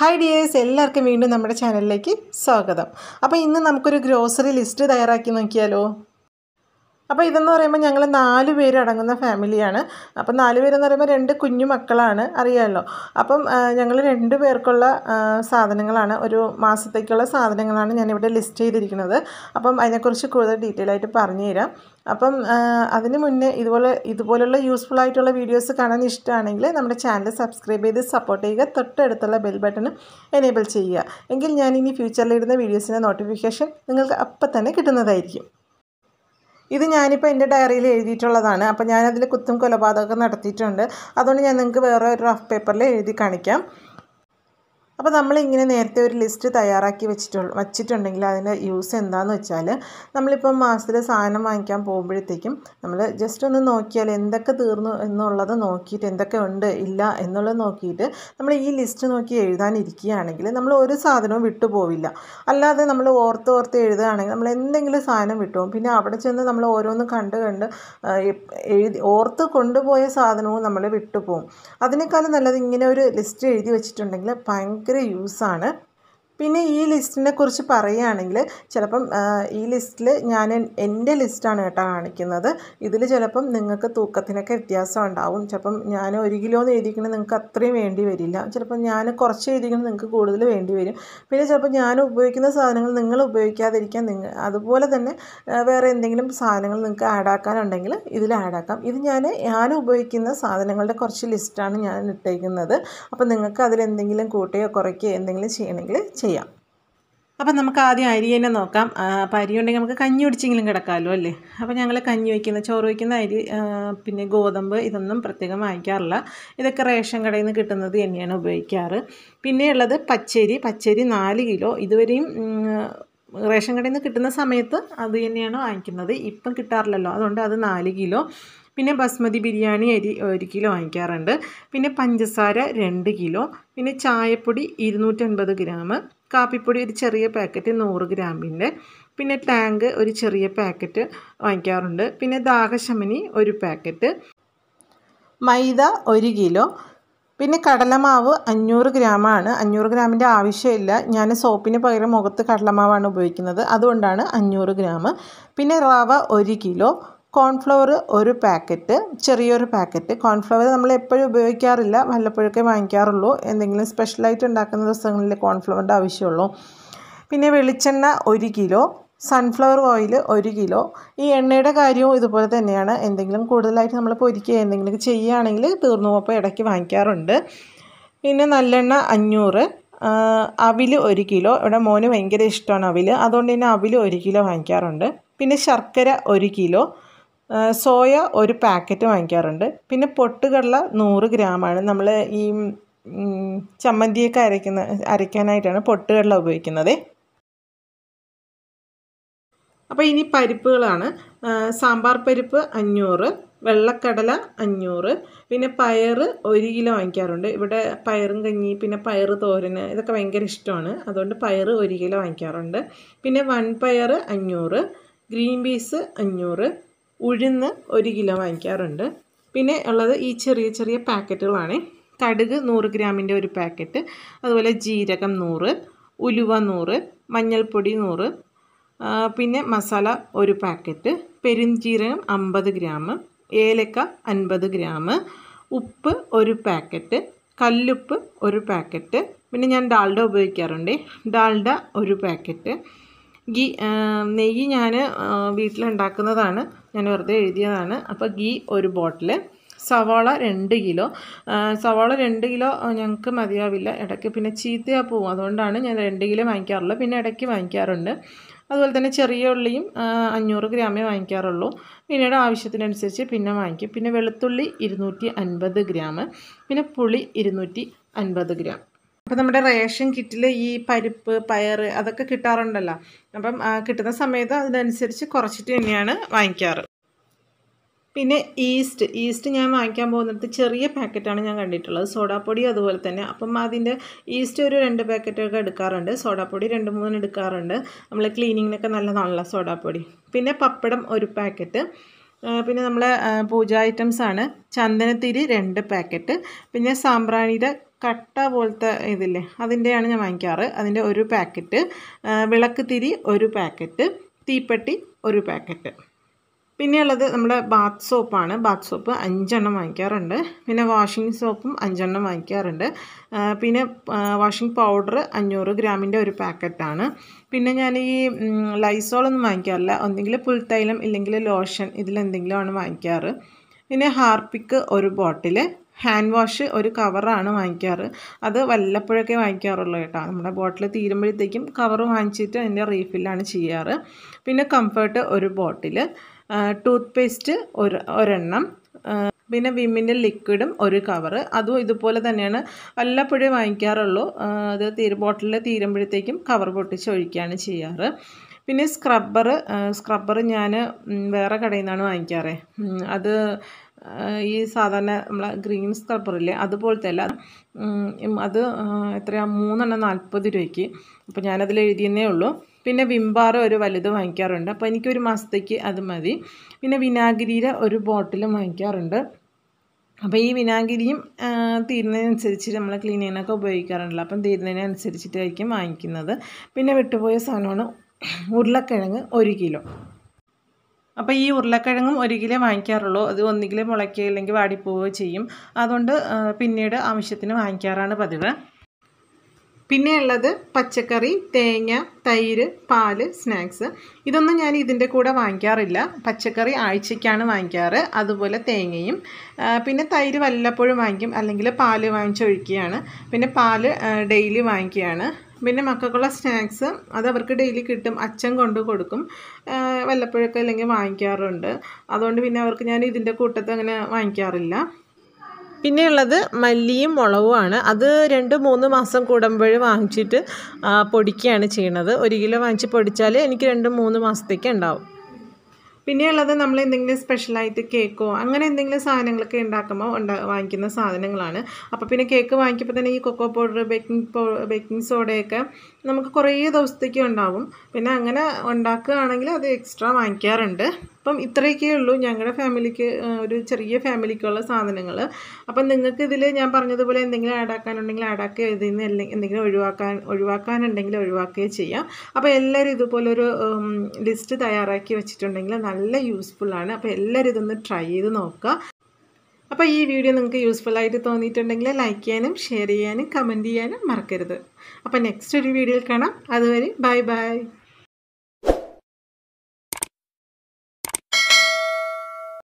hi dears എല്ലാവർക്കും വീണ്ടും നമ്മുടെ ചാനലിലേക്ക് സ്വാഗതം അപ്പോൾ ഇന്ന് നമുക്കൊരു ഗ്രോസറി ലിസ്റ്റ് തയ്യാറാക്കി നോക്കിയാലോ അപ്പോൾ ഇതെന്ന് പറയുമ്പോൾ ഞങ്ങൾ നാല് പേരടങ്ങുന്ന ഫാമിലിയാണ് അപ്പം നാല് പേരെന്ന് പറയുമ്പോൾ രണ്ട് കുഞ്ഞു മക്കളാണ് അറിയാമല്ലോ അപ്പം ഞങ്ങൾ രണ്ട് പേർക്കുള്ള സാധനങ്ങളാണ് ഒരു മാസത്തേക്കുള്ള സാധനങ്ങളാണ് ഞാനിവിടെ ലിസ്റ്റ് ചെയ്തിരിക്കുന്നത് അപ്പം അതിനെക്കുറിച്ച് കൂടുതൽ ഡീറ്റെയിൽ ആയിട്ട് പറഞ്ഞു തരാം അപ്പം അതിന് മുന്നേ ഇതുപോലെ ഇതുപോലുള്ള യൂസ്ഫുൾ ആയിട്ടുള്ള വീഡിയോസ് കാണാൻ ഇഷ്ടമാണെങ്കിൽ നമ്മുടെ ചാനൽ സബ്സ്ക്രൈബ് ചെയ്ത് സപ്പോർട്ട് ചെയ്യുക തൊട്ടടുത്തുള്ള ബെൽ ബട്ടൺ എനേബിൾ ചെയ്യുക എങ്കിൽ ഞാൻ ഇനി ഫ്യൂച്ചറിൽ ഇടുന്ന വീഡിയോസിൻ്റെ നോട്ടിഫിക്കേഷൻ നിങ്ങൾക്ക് അപ്പം തന്നെ കിട്ടുന്നതായിരിക്കും ഇത് ഞാനിപ്പോൾ എൻ്റെ ഡയറിയിൽ എഴുതിയിട്ടുള്ളതാണ് അപ്പോൾ ഞാനതിൽ കുത്തും കൊലപാതകം നടത്തിയിട്ടുണ്ട് അതുകൊണ്ട് ഞാൻ നിങ്ങൾക്ക് വേറെ ഒരു റഫ് പേപ്പറിൽ എഴുതി കാണിക്കാം അപ്പോൾ നമ്മളിങ്ങനെ നേരത്തെ ഒരു ലിസ്റ്റ് തയ്യാറാക്കി വെച്ചിട്ടുള്ള വച്ചിട്ടുണ്ടെങ്കിൽ അതിൻ്റെ യൂസ് എന്താണെന്ന് വെച്ചാൽ നമ്മളിപ്പം മാസത്തിൽ സാധനം വാങ്ങിക്കാൻ പോകുമ്പോഴത്തേക്കും നമ്മൾ ജസ്റ്റ് ഒന്ന് നോക്കിയാൽ എന്തൊക്കെ തീർന്നു എന്നുള്ളത് നോക്കിയിട്ട് എന്തൊക്കെ ഉണ്ട് ഇല്ല എന്നുള്ളത് നോക്കിയിട്ട് നമ്മൾ ഈ ലിസ്റ്റ് നോക്കി എഴുതാനിരിക്കുകയാണെങ്കിൽ നമ്മൾ ഒരു സാധനവും വിട്ടുപോവില്ല അല്ലാതെ നമ്മൾ ഓർത്ത് ഓർത്ത് എഴുതുകയാണെങ്കിൽ നമ്മൾ എന്തെങ്കിലും സാധനം വിട്ടുപോകും പിന്നെ അവിടെ ചെന്ന് നമ്മൾ ഓരോന്ന് കണ്ട് കണ്ട് എഴുതി ഓർത്ത് കൊണ്ടുപോയ സാധനവും നമ്മൾ വിട്ടുപോകും അതിനേക്കാളും നല്ലത് ഇങ്ങനെ ഒരു ലിസ്റ്റ് എഴുതി വെച്ചിട്ടുണ്ടെങ്കിൽ ഭയങ്കര ഭയങ്കര യൂസാണ് പിന്നെ ഈ ലിസ്റ്റിനെ കുറിച്ച് പറയുകയാണെങ്കിൽ ചിലപ്പം ഈ ലിസ്റ്റിൽ ഞാൻ എൻ്റെ ലിസ്റ്റാണ് കേട്ടോ കാണിക്കുന്നത് ഇതിൽ ചിലപ്പം നിങ്ങൾക്ക് തൂക്കത്തിനൊക്കെ വ്യത്യാസം ഉണ്ടാവും ചിലപ്പം ഞാൻ ഒരു കിലോ എന്ന് നിങ്ങൾക്ക് അത്രയും വേണ്ടി വരില്ല ചിലപ്പം ഞാൻ കുറച്ച് എഴുതിക്കണത് നിങ്ങൾക്ക് കൂടുതൽ വേണ്ടി വരും പിന്നെ ചിലപ്പോൾ ഞാൻ ഉപയോഗിക്കുന്ന സാധനങ്ങൾ നിങ്ങൾ ഉപയോഗിക്കാതിരിക്കാൻ നിങ്ങൾ അതുപോലെ തന്നെ വേറെ എന്തെങ്കിലും സാധനങ്ങൾ നിങ്ങൾക്ക് ആഡ് ആക്കാനുണ്ടെങ്കിൽ ഇതിൽ ആക്കാം ഇത് ഞാൻ ഞാൻ ഉപയോഗിക്കുന്ന സാധനങ്ങളുടെ കുറച്ച് ലിസ്റ്റാണ് ഞാൻ ഇട്ടേക്കുന്നത് അപ്പോൾ നിങ്ങൾക്ക് അതിലെന്തെങ്കിലും കൂട്ടുകയോ കുറയ്ക്കുകയോ എന്തെങ്കിലും ചെയ്യണമെങ്കിൽ ചെയ്യാം ചെയ്യാം അപ്പം നമുക്ക് ആദ്യം അരി തന്നെ നോക്കാം അപ്പം അരി ഉണ്ടെങ്കിൽ നമുക്ക് കഞ്ഞി ഒടിച്ചെങ്കിലും കിടക്കാമല്ലോ അല്ലേ അപ്പോൾ ഞങ്ങൾ കഞ്ഞി വയ്ക്കുന്ന ചോറ് വയ്ക്കുന്ന അരി പിന്നെ ഗോതമ്പ് ഇതൊന്നും പ്രത്യേകം വാങ്ങിക്കാറില്ല ഇതൊക്കെ റേഷൻ കടയിൽ നിന്ന് കിട്ടുന്നത് തന്നെയാണ് ഉപയോഗിക്കാറ് പിന്നെയുള്ളത് പച്ചരി പച്ചരി നാല് കിലോ ഇതുവരെയും റേഷൻ കടയിൽ നിന്ന് കിട്ടുന്ന സമയത്ത് അത് തന്നെയാണ് വാങ്ങിക്കുന്നത് ഇപ്പം കിട്ടാറില്ലല്ലോ അതുകൊണ്ട് അത് നാല് കിലോ പിന്നെ ബസ്മതി ബിരിയാണി അരി ഒരു കിലോ വാങ്ങിക്കാറുണ്ട് പിന്നെ പഞ്ചസാര രണ്ട് കിലോ പിന്നെ ചായപ്പൊടി ഇരുന്നൂറ്റൻപത് ഗ്രാം കാപ്പിപ്പൊടി ഒരു ചെറിയ പാക്കറ്റ് നൂറ് ഗ്രാമിൻ്റെ പിന്നെ ടാങ്ക് ഒരു ചെറിയ പാക്കറ്റ് വാങ്ങിക്കാറുണ്ട് പിന്നെ ദാഹശമനി ഒരു പാക്കറ്റ് മൈദ ഒരു കിലോ പിന്നെ കടലമാവ് അഞ്ഞൂറ് ഗ്രാമാണ് അഞ്ഞൂറ് ഗ്രാമിൻ്റെ ആവശ്യമില്ല ഞാൻ സോപ്പിന് പകരം മുഖത്ത് കടലമാവാണ് ഉപയോഗിക്കുന്നത് അതുകൊണ്ടാണ് അഞ്ഞൂറ് ഗ്രാം പിന്നെ റവ ഒരു കിലോ കോൺഫ്ലവർ ഒരു പാക്കറ്റ് ചെറിയൊരു പാക്കറ്റ് കോൺഫ്ലവർ നമ്മൾ എപ്പോഴും ഉപയോഗിക്കാറില്ല വല്ലപ്പോഴൊക്കെ വാങ്ങിക്കാറുള്ളൂ എന്തെങ്കിലും സ്പെഷ്യലായിട്ട് ഉണ്ടാക്കുന്ന ദിവസങ്ങളിൽ കോൺഫ്ലവറിൻ്റെ ആവശ്യമുള്ളൂ പിന്നെ വെളിച്ചെണ്ണ ഒരു കിലോ സൺഫ്ലവർ ഓയിൽ ഒരു കിലോ ഈ എണ്ണയുടെ കാര്യവും ഇതുപോലെ തന്നെയാണ് എന്തെങ്കിലും കൂടുതലായിട്ട് നമ്മൾ പൊരിക്കുക എന്തെങ്കിലും ചെയ്യുകയാണെങ്കിൽ തീർന്നു പോകുമ്പോൾ ഇടയ്ക്ക് വാങ്ങിക്കാറുണ്ട് പിന്നെ നല്ലെണ്ണ അഞ്ഞൂറ് അവിൽ ഒരു കിലോ ഇവിടെ മോന് ഭയങ്കര ഇഷ്ടമാണ് അവിൽ അതുകൊണ്ട് തന്നെ അവിൽ ഒരു കിലോ വാങ്ങിക്കാറുണ്ട് പിന്നെ ശർക്കര ഒരു കിലോ സോയ ഒരു പാക്കറ്റ് വാങ്ങിക്കാറുണ്ട് പിന്നെ പൊട്ടുകടല നൂറ് ഗ്രാമാണ് നമ്മൾ ഈ ചമ്മന്തിയൊക്കെ അരയ്ക്കുന്ന അരയ്ക്കാനായിട്ടാണ് പൊട്ടുകടല ഉപയോഗിക്കുന്നത് അപ്പോൾ ഇനി പരിപ്പുകളാണ് സാമ്പാർ പരിപ്പ് അഞ്ഞൂറ് വെള്ളക്കടല അഞ്ഞൂറ് പിന്നെ പയർ ഒരു കിലോ വാങ്ങിക്കാറുണ്ട് ഇവിടെ പയറും കഞ്ഞി പിന്നെ പയർ തോരന് ഇതൊക്കെ ഭയങ്കര ഇഷ്ടമാണ് അതുകൊണ്ട് പയർ ഒരു കിലോ വാങ്ങിക്കാറുണ്ട് പിന്നെ പയർ അഞ്ഞൂറ് ഗ്രീൻ പീസ് അഞ്ഞൂറ് ഉഴുന്ന് ഒരു കിലോ വാങ്ങിക്കാറുണ്ട് പിന്നെ ഉള്ളത് ഈ ചെറിയ ചെറിയ പാക്കറ്റുകളാണ് കടുക് നൂറ് ഗ്രാമിൻ്റെ ഒരു പാക്കറ്റ് അതുപോലെ ജീരകം നൂറ് ഉലുവ നൂറ് മഞ്ഞൾപ്പൊടി നൂറ് പിന്നെ മസാല ഒരു പാക്കറ്റ് പെരുംജീരകം അമ്പത് ഗ്രാം ഏലക്ക അൻപത് ഗ്രാം ഉപ്പ് ഒരു പാക്കറ്റ് കല്ലുപ്പ് ഒരു പാക്കറ്റ് പിന്നെ ഞാൻ ഡാൽഡ ഉപയോഗിക്കാറുണ്ട് ഡാൽഡ ഒരു പാക്കറ്റ് ഗീ നെയ്യ് ഞാൻ വീട്ടിലുണ്ടാക്കുന്നതാണ് ഞാൻ വെറുതെ എഴുതിയതാണ് അപ്പോൾ ഗീ ഒരു ബോട്ടിൽ സവാള രണ്ട് കിലോ സവാള രണ്ട് കിലോ ഞങ്ങൾക്ക് മതിയാവില്ല ഇടയ്ക്ക് പിന്നെ ചീത്തയാ പോവും അതുകൊണ്ടാണ് ഞാൻ രണ്ട് കിലോ വാങ്ങിക്കാറുള്ളത് പിന്നെ ഇടയ്ക്ക് വാങ്ങിക്കാറുണ്ട് അതുപോലെ തന്നെ ചെറിയ ഉള്ളിയും അഞ്ഞൂറ് ഗ്രാമേ വാങ്ങിക്കാറുള്ളൂ പിന്നീട് ആവശ്യത്തിനനുസരിച്ച് പിന്നെ വാങ്ങിക്കും പിന്നെ വെളുത്തുള്ളി ഇരുന്നൂറ്റി അൻപത് ഗ്രാം പിന്നെ പുളി ഇരുന്നൂറ്റി അൻപത് ഗ്രാം അപ്പോൾ നമ്മുടെ റേഷൻ കിറ്റിൽ ഈ പരിപ്പ് പയർ അതൊക്കെ കിട്ടാറുണ്ടല്ലോ അപ്പം കിട്ടുന്ന സമയത്ത് അതിനനുസരിച്ച് കുറച്ചിട്ട് തന്നെയാണ് വാങ്ങിക്കാറ് പിന്നെ ഈസ്റ്റ് ഈസ്റ്റ് ഞാൻ വാങ്ങിക്കാൻ പോകുന്നിടത്ത് ചെറിയ പാക്കറ്റാണ് ഞാൻ കണ്ടിട്ടുള്ളത് സോഡാപ്പൊടി അതുപോലെ തന്നെ അപ്പം അതിൻ്റെ ഈസ്റ്റ് ഒരു രണ്ട് പാക്കറ്റൊക്കെ എടുക്കാറുണ്ട് സോഡാപ്പൊടി രണ്ട് മൂന്ന് എടുക്കാറുണ്ട് നമ്മൾ ക്ലീനിങ്ങിനൊക്കെ നല്ലതാണല്ലോ സോഡാപ്പൊടി പിന്നെ പപ്പടം ഒരു പാക്കറ്റ് പിന്നെ നമ്മളെ പൂജ ഐറ്റംസ് ആണ് ചന്ദനത്തിരി രണ്ട് പാക്കറ്റ് പിന്നെ സാമ്പ്രാണിയുടെ കട്ട പോലത്തെ ഇതില്ലേ അതിൻ്റെയാണ് ഞാൻ വാങ്ങിക്കാറ് അതിൻ്റെ ഒരു പാക്കറ്റ് വിളക്ക് തിരി ഒരു പാക്കറ്റ് തീപ്പെട്ടി ഒരു പാക്കറ്റ് പിന്നെയുള്ളത് നമ്മുടെ ബാത്ത് സോപ്പാണ് ബാത്ത് സോപ്പ് അഞ്ചെണ്ണം വാങ്ങിക്കാറുണ്ട് പിന്നെ വാഷിംഗ് സോപ്പും അഞ്ചെണ്ണം വാങ്ങിക്കാറുണ്ട് പിന്നെ വാഷിംഗ് പൗഡർ അഞ്ഞൂറ് ഗ്രാമിൻ്റെ ഒരു പാക്കറ്റാണ് പിന്നെ ഞാൻ ഈ ലൈസോളൊന്നും വാങ്ങിക്കാറില്ല ഒന്നെങ്കിൽ പുൽത്തൈലം ഇല്ലെങ്കിൽ ലോഷൻ ഇതിലെന്തെങ്കിലുമാണ് വാങ്ങിക്കാറ് പിന്നെ ഹാർപ്പിക്ക് ഒരു ബോട്ടിൽ ഹാൻഡ് വാഷ് ഒരു കവറാണ് വാങ്ങിക്കാറ് അത് വല്ലപ്പോഴൊക്കെ വാങ്ങിക്കാറുള്ളൂ കേട്ടോ നമ്മുടെ ബോട്ടിൽ തീരുമ്പോഴത്തേക്കും കവർ വാങ്ങിച്ചിട്ട് അതിൻ്റെ റീഫില്ലാണ് ചെയ്യാറ് പിന്നെ കംഫർട്ട് ഒരു ബോട്ടിൽ ടൂത്ത് പേസ്റ്റ് ഒരു ഒരെണ്ണം പിന്നെ വിമ്മിൻ്റെ ലിക്വിഡും ഒരു കവറ് അതും ഇതുപോലെ തന്നെയാണ് വല്ലപ്പോഴേ വാങ്ങിക്കാറുള്ളൂ അത് തീര ബോട്ടിൽ തീരുമ്പോഴത്തേക്കും കവർ പൊട്ടിച്ച് ഒഴിക്കുകയാണ് ചെയ്യാറ് പിന്നെ സ്ക്രബ്ബർ സ്ക്രബ്ബർ ഞാൻ വേറെ കടയിൽ നിന്നാണ് വാങ്ങിക്കാറ് അത് ഈ സാധാരണ നമ്മളെ ഗ്രീൻ സ്ക്രബ്ബറില്ലേ അതുപോലത്തെ അല്ല അത് എത്രയാണ് മൂന്നെണ്ണം നാൽപ്പത് രൂപയ്ക്ക് അപ്പോൾ ഞാനതിൽ എഴുതിയെന്നേ ഉള്ളൂ പിന്നെ വിംബാർ ഒരു വലുത് വാങ്ങിക്കാറുണ്ട് അപ്പോൾ എനിക്കൊരു മാസത്തേക്ക് അത് മതി പിന്നെ വിനാഗിരിയുടെ ഒരു ബോട്ടിലും വാങ്ങിക്കാറുണ്ട് അപ്പോൾ ഈ വിനാഗിരിയും തീരുന്നതിനനുസരിച്ച് നമ്മൾ ക്ലീൻ ചെയ്യാനൊക്കെ ഉപയോഗിക്കാറുണ്ടല്ലോ അപ്പം തീരുന്നതിനനുസരിച്ചിട്ടായിരിക്കും വാങ്ങിക്കുന്നത് പിന്നെ വിട്ടുപോയ സാധനമാണ് ഉരുളക്കിഴങ്ങ് ഒരു കിലോ അപ്പോൾ ഈ ഉരുളക്കിഴങ്ങും കിലോ വാങ്ങിക്കാറുള്ളൂ അത് ഒന്നുകിൽ മുളയ്ക്കുക അല്ലെങ്കിൽ വാടിപ്പോവുകയോ ചെയ്യും അതുകൊണ്ട് പിന്നീട് ആവശ്യത്തിന് വാങ്ങിക്കാറാണ് പതിവ് പിന്നെയുള്ളത് പച്ചക്കറി തേങ്ങ തൈര് പാല് സ്നാക്സ് ഇതൊന്നും ഞാൻ ഇതിൻ്റെ കൂടെ വാങ്ങിക്കാറില്ല പച്ചക്കറി ആഴ്ചയ്ക്കാണ് വാങ്ങിക്കാറ് അതുപോലെ തേങ്ങയും പിന്നെ തൈര് വല്ലപ്പോഴും വാങ്ങിക്കും അല്ലെങ്കിൽ പാല് വാങ്ങിച്ചൊഴിക്കുകയാണ് പിന്നെ പാല് ഡെയിലി വാങ്ങിക്കുകയാണ് പിന്നെ മക്കൾക്കുള്ള സ്നാക്സ് അത് അവർക്ക് ഡെയിലി കിട്ടും അച്ഛൻ കൊണ്ട് കൊടുക്കും വല്ലപ്പോഴൊക്കെ അല്ലെങ്കിൽ വാങ്ങിക്കാറുണ്ട് അതുകൊണ്ട് പിന്നെ അവർക്ക് ഞാൻ ഇതിൻ്റെ കൂട്ടത്ത് അങ്ങനെ വാങ്ങിക്കാറില്ല പിന്നെയുള്ളത് മല്ലിയും മുളകുമാണ് അത് രണ്ട് മൂന്ന് മാസം കൂടുമ്പോൾ വാങ്ങിച്ചിട്ട് പൊടിക്കുകയാണ് ചെയ്യണത് ഒരു കിലോ വാങ്ങിച്ച് പൊടിച്ചാൽ എനിക്ക് രണ്ട് മൂന്ന് മാസത്തേക്ക് ഉണ്ടാവും പിന്നെയുള്ളത് നമ്മൾ എന്തെങ്കിലും സ്പെഷ്യലായിട്ട് കേക്കോ അങ്ങനെ എന്തെങ്കിലും സാധനങ്ങളൊക്കെ ഉണ്ടാക്കുമ്പോൾ ഉണ്ടാ വാങ്ങിക്കുന്ന സാധനങ്ങളാണ് അപ്പോൾ പിന്നെ കേക്ക് വാങ്ങിക്കുമ്പോൾ തന്നെ ഈ കൊക്കോ പൗഡർ ബേക്കിംഗ് പൗ ബേക്കിംഗ് സോഡയൊക്കെ നമുക്ക് കുറേ ദിവസത്തേക്ക് ഉണ്ടാവും പിന്നെ അങ്ങനെ ഉണ്ടാക്കുകയാണെങ്കിൽ അത് എക്സ്ട്രാ വാങ്ങിക്കാറുണ്ട് അപ്പം ഇത്രയൊക്കെ ഉള്ളൂ ഞങ്ങളുടെ ഫാമിലിക്ക് ഒരു ചെറിയ ഫാമിലിക്കുള്ള സാധനങ്ങൾ അപ്പം നിങ്ങൾക്ക് ഇതിൽ ഞാൻ പറഞ്ഞതുപോലെ എന്തെങ്കിലും ആഡ് ആക്കാനുണ്ടെങ്കിൽ ആഡ് ആക്കുക ഇതിൽ നിന്ന് എന്തെങ്കിലും ഒഴിവാക്കാൻ ഒഴിവാക്കാനുണ്ടെങ്കിൽ ഒഴിവാക്കുകയും ചെയ്യാം അപ്പോൾ എല്ലാവരും ഇതുപോലൊരു ലിസ്റ്റ് തയ്യാറാക്കി വെച്ചിട്ടുണ്ടെങ്കിൽ നല്ല യൂസ്ഫുള്ളാണ് അപ്പോൾ എല്ലാവരും ഇതൊന്ന് ട്രൈ ചെയ്ത് നോക്കുക അപ്പോൾ ഈ വീഡിയോ നിങ്ങൾക്ക് യൂസ്ഫുൾ ആയിട്ട് തോന്നിയിട്ടുണ്ടെങ്കിൽ ലൈക്ക് ചെയ്യാനും ഷെയർ ചെയ്യാനും കമൻറ്റ് ചെയ്യാനും മറക്കരുത് അപ്പോൾ നെക്സ്റ്റ് ഒരു വീഡിയോയിൽ കാണാം അതുവരെ ബൈ ബൈ